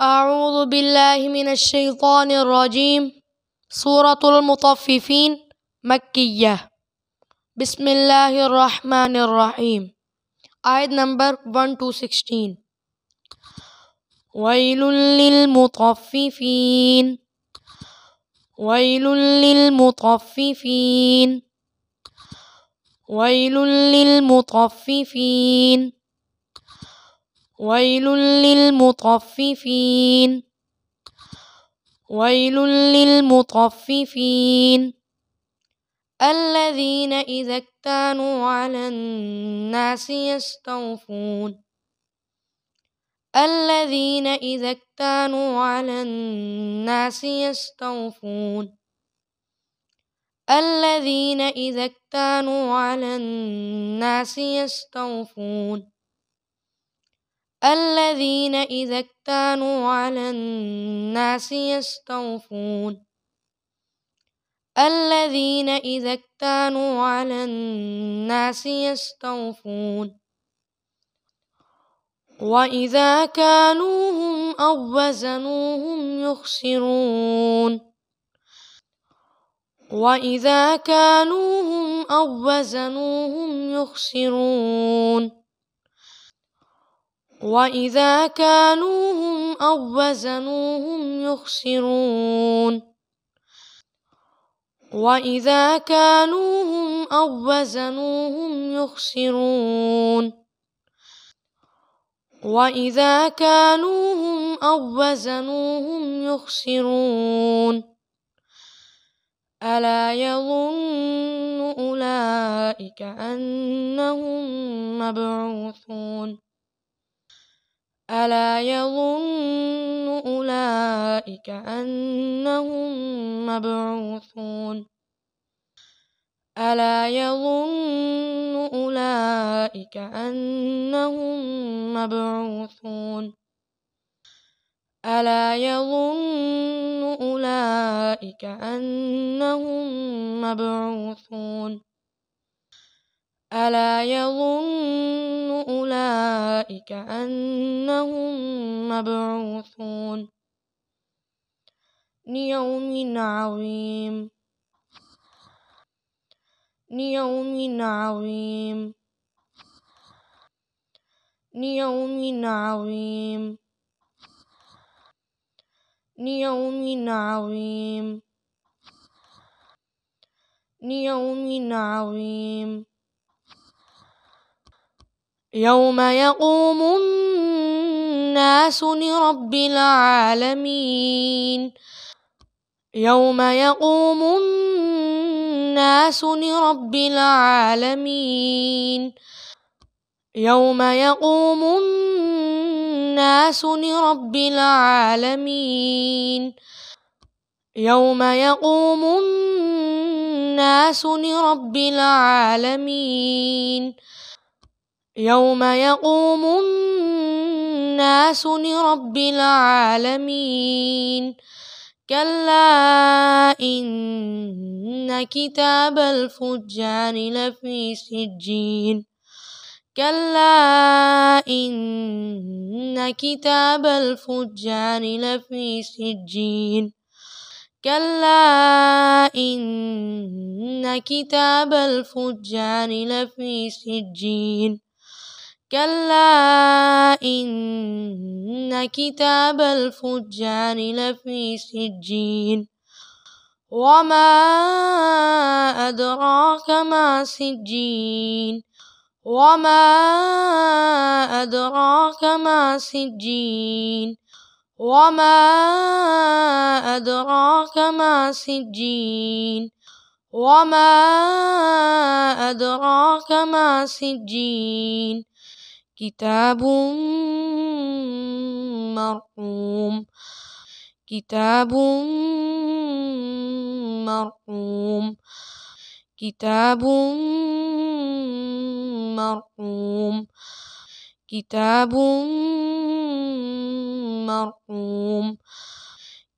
أعوذ بالله من الشيطان الرجيم سورة المطففين مكية بسم الله الرحمن الرحيم آية نمبر 1 16 ويل للمطففين ويل للمطففين ويل للمطففين ويل للمطففين ويل للمطففين الذين إذا اكتالوا على الناس يستوفون الذين إذا اكتالوا على الناس يستوفون الذين إذا اكتالوا على الناس يستوفون الذين إذا اكتانوا على الناس يستوفون الذين إذا اكتانوا على الناس يستوفون وإذا كالوهم أو وزنوهم يخسرون وإذا كالوهم أو وزنوهم يخسرون وإذا كانوهم أو وزنوهم يخسرون وإذا كانوهم أو وزنوهم يخسرون وإذا كانوهم أو وزنوهم يخسرون ألا يظن أولئك أنهم مبعوثون ألا يظن أولئك أنهم مبعوثون ألا يظن أولئك أنهم مبعوثون ألا يظن أولئك أنهم مبعوثون ألا يظن أولئك أنهم مبعوثون ليوم عظيم ليوم عظيم ليوم عظيم ليوم عظيم ليوم عظيم يوم يقوم الناس لرب العالمين يوم يقوم الناس لرب العالمين يوم يقوم الناس لرب العالمين يوم يقوم الناس لرب العالمين يوم يقوم الناس لرب العالمين كلا إن كتاب الفجار لفي سجين كلا إن كتاب الفجار لفي سجين كلا إن كتاب الفجار لفي سجين كلا إن كتاب الفجار لفي سجين وما أدراك ما سجين وما أدراك ما سجين وما أدراك ما سجين وما أدراك ما سجين كتاب مرحوم كتاب مرقوم كتاب مرقوم كتاب مرقوم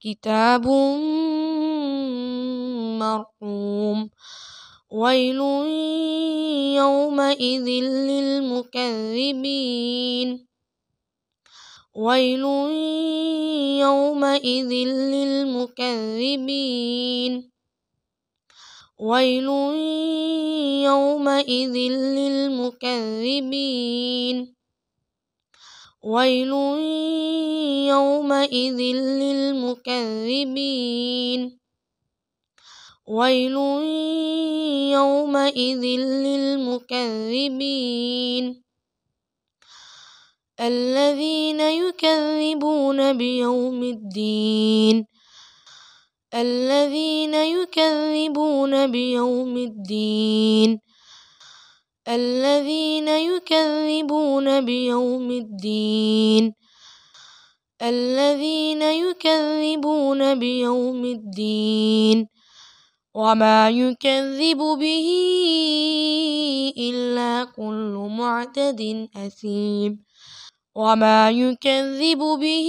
كتاب مرقوم ويل يومئذ للمكذبين ويل يومئذ للمكذبين ويل يومئذ للمكذبين ويل يومئذ للمكذبين ويل يومئذ للمكذبين الذين يكذبون بيوم الدين الذين يكذبون بيوم الدين الذين يكذبون بيوم الدين الذين يكذبون بيوم الدين وما يكذب به إلا كل معتد أثيم وما يكذب به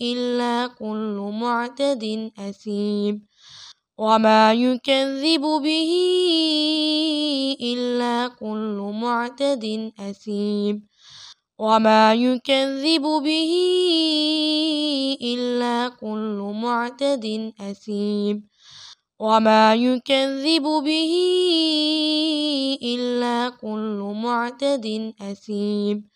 إلا كل معتد أثيم وما يكذب به إلا كل معتد أثيم وما يكذب به إلا كل معتد أثيم وما يكذب به إلا كل معتد أثيم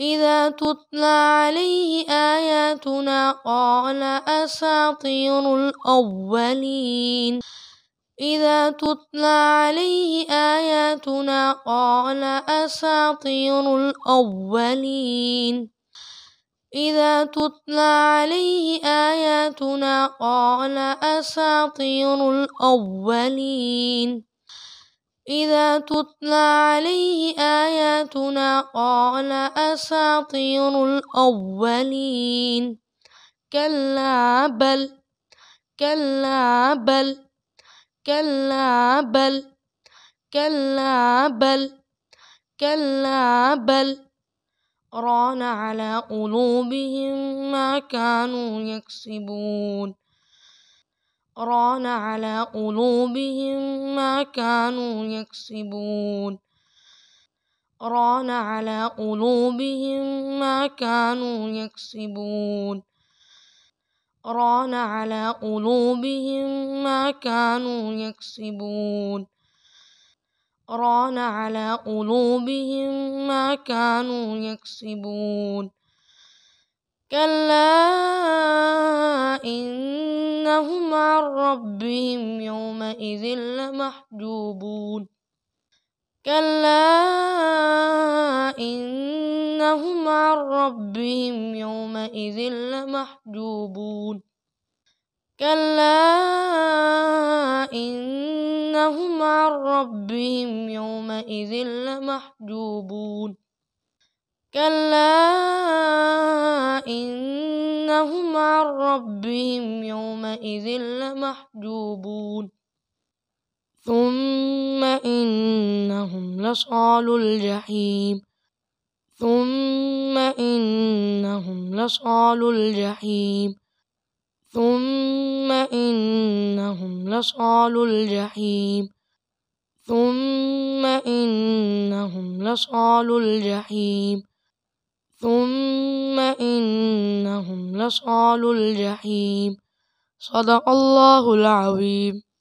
إذا تتلى عليه آياتنا قال أساطير الأولين إذا تتلى عليه آياتنا قال أساطير الأولين إذا تتلى عليه آياتنا قال أساطير الأولين إذا تتلى عليه آياتنا قال أساطير الأولين كلا بل كلا بل كلا بل كلا بل كلا بل ران على قلوبهم ما كانوا يكسبون ران على قلوبهم ما كانوا يكسبون ران على قلوبهم ما كانوا يكسبون ران على قلوبهم ما كانوا يكسبون ران على قلوبهم ما كانوا يكسبون كلا إنهم عن ربهم يومئذ لمحجوبون كلا إنهم عن ربهم يومئذ لمحجوبون كلا إنهم عن ربهم يومئذ لمحجوبون كلا إنهم عن ربهم يومئذ لمحجوبون ثم إنهم لصال الجحيم ثم إنهم لصال الجحيم ثم إنهم لصال الجحيم ثم إنهم لصال الجحيم ثم إنهم لصال الجحيم صدق الله العظيم